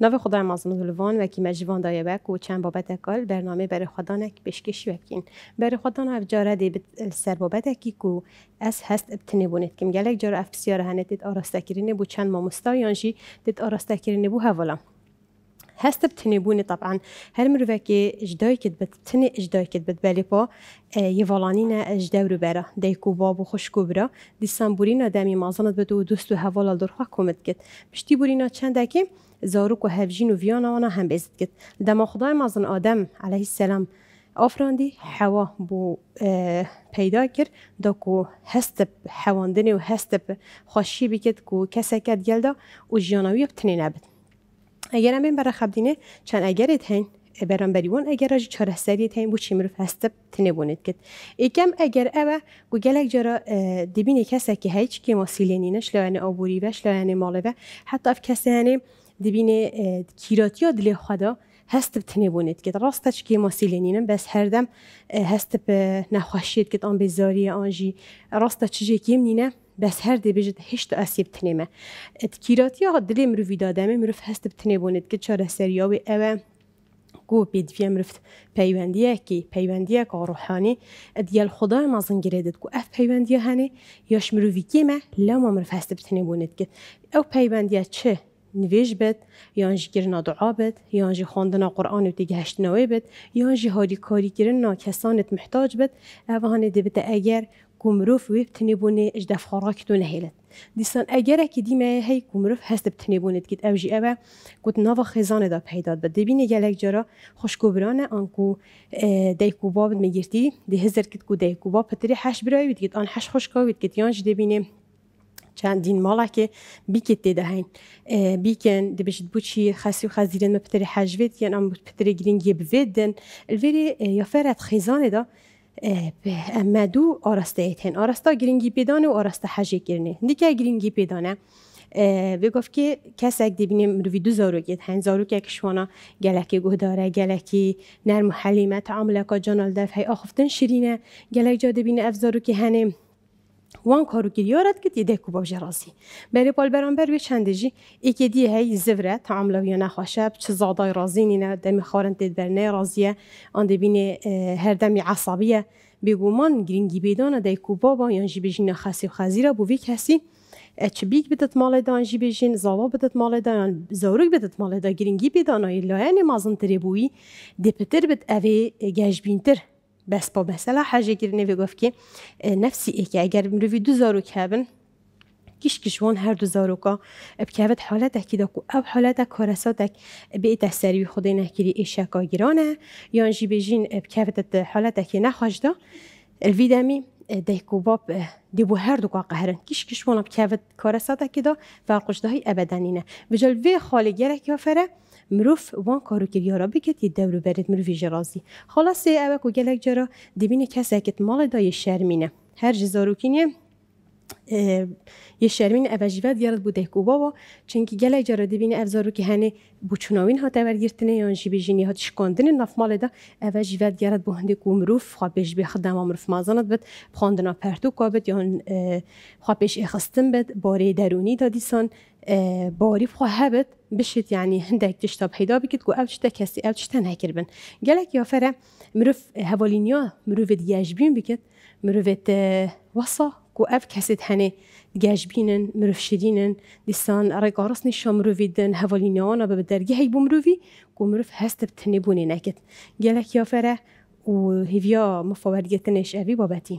ناو خدای معظم و کی مجوان دایبک و چند بابت برنامه بر خدانک پیشکشی وکین بر خدان اف جاره دی سر کو از هست ابتنی بونید کم گلک جار اف بسیار هنه دید آرسته کرینه بو چند مستایان جی دید آرسته بو حوالم. هست بتنی بوني طبعا هر مروفاكي جدايكت بتني جدايكت بتبالي با يفالانينا جداورو برا ديكو بابو خشكو برا دي سامبورينا دامي مازنت بدو دوستو هوالا درخوا كومت كت بشتي بورينا چندکی زاروك و و فيانا وانا هم بيزت كت دما خدای مازن آدم علیه السلام آفراندی حوا بو پیدا کرد دا کو هست حواندنی و هست خوشی بکد کو کسکت گلده و جانوی بتنی نبد اگر اگر برای خب دینه اگر بێن چار چەند تین بو بەرەمبەریوان رو چارەسەریتەین تنه بوند کت تنێبوونێت اگر اگر گو گلک جارا دبینه کسی که هیچ که کێ مۆسیلێنینە شلوانە ئەوبوری بە شلوانێ ماڵێبە حتاف کەسیانێ یعنی دبینێ کیراتیە دلێ خوادا هەست تنێبوونێت کرد ڕاستە بس مۆسیلێنینم به هەردەم هەست نەخواشیت کرد بزاری آنجی ئاژی ڕاستە چژێکیم نینە بەس هەردێ بێژێت هشتا ئەسی بتنێمە ئەتکیراتی dilê mirovî da demê mirov hest bitinê bonê dike çareserya wê ew e ku pêdiviye mirov peywendiyekî peywendiyeka ruhanî ed yel xda mazin girê dit ku ev peywendiye henê yaş mirovîkî me lema mirov hest bitinê bonê dikin ew peywendiye çi nivêj bet yan jî girina doa bet yan jî xandina Quran û têgehştina wê bet yan jî harîkarîkirina kesanet mihtac bet ev hanê dibite eger کومروف وی بتنبونه اجدا فراک تو نهیلت دیسان اگر اکی دیمه هی کومروف هست بتنبونه کت او جی اوه کت نوا خزانه دا پیداد بد دبینه گلک جرا خوشکوبرانه آنکو کوبا بد میگیرتی دی هزر کت کو دیکو کوبا پتری حش برای بید کت آن هش خوشکا وید کت یانج دبینه چندین مالا که بیکت دیده هین بیکن دی بشید بو چی خسی و خزیرن ما پتری حجوید یعنی ام پتری گرینگی بویدن الوری یا فرد خیزانه دا مدو آرسته ایتن آرستا گرینگی پیدانه و آرستا حجی کرنه دیگه گرینگی پیدانه وی گفت که کسک دیبینیم روی دو زارو گید هن زارو که کشوانا گلکی گهداره گلکی نرم و حلیمه تعامله که جانال دف آخفتن شیرینه گلک جا دیبینه اف که هنه وان کارو گریارت که دیده کو باشه راستی بری پال برانبر به چند جی ای که دی هی زوره تعامل وی نخواشه چه زادای راضی نه دمی خارن دید برنه رازیه آن بین هر دمی عصبیه بگومان گرینگی بیدانه دی کو با یان جی بجین خاصی و خزیره بو کسی چه بیگ بدت مال دان جی بیجین زاوا بدت مال دان زورگ بدت مال دا گرینگی بیدانه ایلا مازن تری بوی دپتر بت بد اوی گجبینتر بس با مثلا حاجه گرنه و گفت که نفسی ای که اگر مروی دو زارو که کیش کش هون هر دو بکه بکابت حالت که دکو او حالت کارساتک به تسری خدای نکری ایشکا گیرانه یا جی بکه بکابت حالت که نخوجدا دمی ديكو باب بو هر دوكا قهرن كيش كيش وانا بكافت دا فاقش فالقش ابدا نینه بجل فی خالی جرک که مروف وان کارو کرد یارا بکت یه دورو برد مروفی جرازی خلاصه اوک و کو گلک جرا دبین کس اکت مال دای شرمینه هر جزارو جزاروکینیه یه شرمین اوجیوت یارد بوده کو بابا که گلک جارا دیبین افزارو که هنه بوچناوین ها تاور گرتنه یان بجینی ها نف نفمال دا اوجیوت یارد هنده کو مروف خواه بیش بی خدم مروف مازانت بد خواندنا پرتو کابد یان خواه بیش اخستن بد باره درونی دادیسان، آه، بۆری خۆ هەبت بشت ینی يعني هەندێک تشتا پیدا بکرد آه، و ئەو شتە کەسی ئەو شتە نەکردن گەلێک یافرە مرۆڤ هەڤۆلینیا مرۆڤێت یاژبین بکرد مرۆڤێت وەسا و ئەف کەسێت هەنێ گەژبینن مرۆڤ شیرینن دیسان ڕێگەڕستنی شە مرۆڤیدن هەڤۆلینەوەە بە دەرگی هەی بۆ مرۆڤی و مرۆڤ هەستە بونی نەکرد گلک یافره و هیڤیا مفەوەرگێتنێش ئەوی بابەتی.